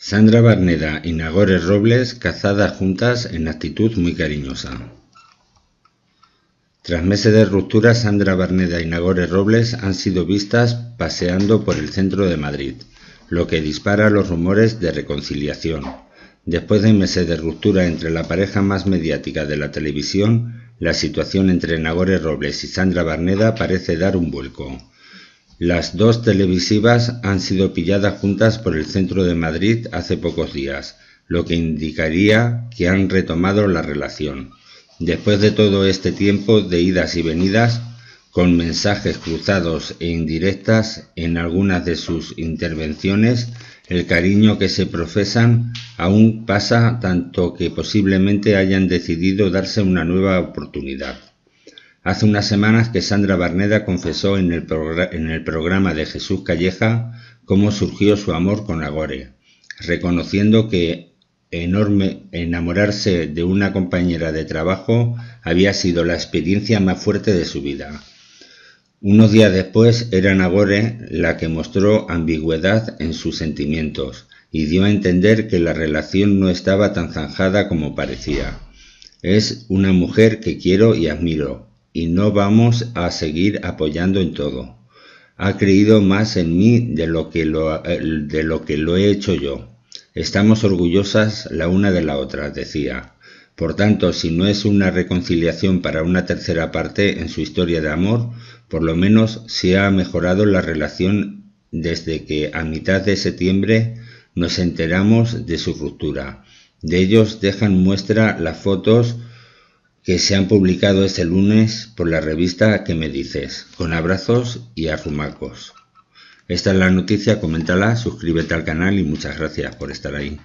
Sandra Barneda y Nagore Robles cazadas juntas en actitud muy cariñosa. Tras meses de ruptura, Sandra Barneda y Nagore Robles han sido vistas paseando por el centro de Madrid, lo que dispara los rumores de reconciliación. Después de meses de ruptura entre la pareja más mediática de la televisión, la situación entre Nagore Robles y Sandra Barneda parece dar un vuelco. Las dos televisivas han sido pilladas juntas por el centro de Madrid hace pocos días, lo que indicaría que han retomado la relación. Después de todo este tiempo de idas y venidas, con mensajes cruzados e indirectas en algunas de sus intervenciones, el cariño que se profesan aún pasa tanto que posiblemente hayan decidido darse una nueva oportunidad. Hace unas semanas que Sandra Barneda confesó en el, en el, programa de Jesús Calleja cómo surgió su amor con Agore, reconociendo que enorme enamorarse de una compañera de trabajo había sido la experiencia más fuerte de su vida. Unos días después era Nagore la que mostró ambigüedad en sus sentimientos y dio a entender que la relación no estaba tan zanjada como parecía. Es una mujer que quiero y admiro, y no vamos a seguir apoyando en todo. Ha creído más en mí de lo que lo, de lo, que lo he hecho yo. Estamos orgullosas la una de la otra, decía. Por tanto, si no es una reconciliación para una tercera parte en su historia de amor, por lo menos se ha mejorado la relación desde que a mitad de septiembre nos enteramos de su ruptura. De ellos dejan muestra las fotos que se han publicado este lunes por la revista que me dices, con abrazos y arrumacos. Esta es la noticia, coméntala, suscríbete al canal y muchas gracias por estar ahí.